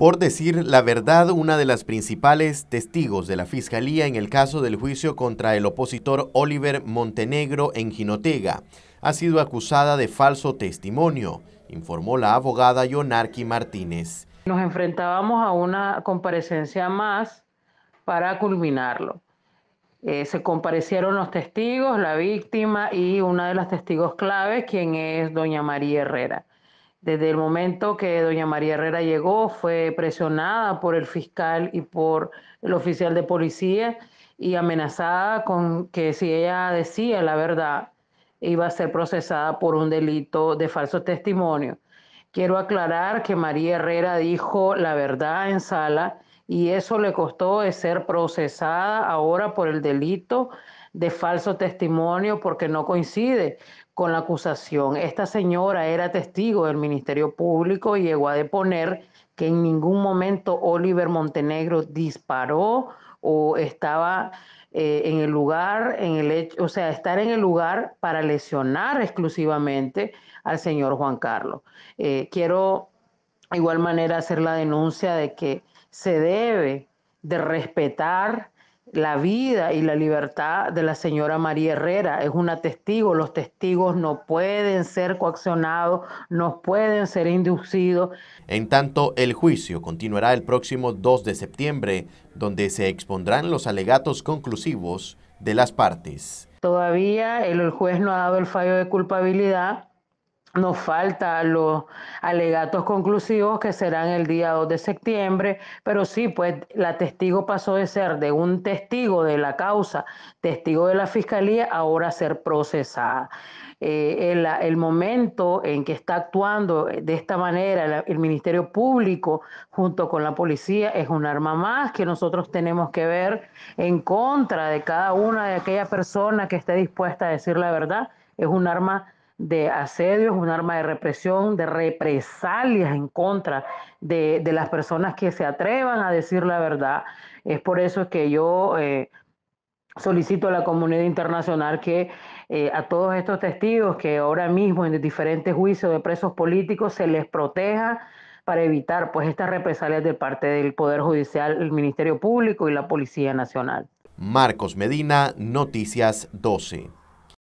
por decir la verdad, una de las principales testigos de la Fiscalía en el caso del juicio contra el opositor Oliver Montenegro en Jinotega. Ha sido acusada de falso testimonio, informó la abogada Yonarki Martínez. Nos enfrentábamos a una comparecencia más para culminarlo. Eh, se comparecieron los testigos, la víctima y una de las testigos clave, quien es doña María Herrera. Desde el momento que doña María Herrera llegó, fue presionada por el fiscal y por el oficial de policía y amenazada con que si ella decía la verdad, iba a ser procesada por un delito de falso testimonio. Quiero aclarar que María Herrera dijo la verdad en sala y eso le costó ser procesada ahora por el delito de falso testimonio porque no coincide con la acusación. Esta señora era testigo del Ministerio Público y llegó a deponer que en ningún momento Oliver Montenegro disparó o estaba eh, en el lugar, en el o sea, estar en el lugar para lesionar exclusivamente al señor Juan Carlos. Eh, quiero igual manera hacer la denuncia de que se debe de respetar la vida y la libertad de la señora María Herrera. Es una testigo, los testigos no pueden ser coaccionados, no pueden ser inducidos. En tanto, el juicio continuará el próximo 2 de septiembre, donde se expondrán los alegatos conclusivos de las partes. Todavía el juez no ha dado el fallo de culpabilidad, nos falta los alegatos conclusivos que serán el día 2 de septiembre, pero sí, pues la testigo pasó de ser de un testigo de la causa, testigo de la fiscalía, ahora ser procesada. Eh, el, momento en que está actuando de esta manera el Ministerio Público junto con la policía es un arma más que nosotros tenemos que ver en contra de cada una de aquellas personas que esté dispuesta a decir la verdad. Es un arma de asedios, un arma de represión, de represalias en contra de, las personas que se atrevan a decir la verdad. Es por eso que yo eh, solicito a la comunidad internacional que eh, a todos estos testigos que ahora mismo en diferentes juicios de presos políticos se les proteja para evitar pues estas represalias de parte del Poder Judicial, el Ministerio Público y la Policía Nacional. Marcos Medina, Noticias 12.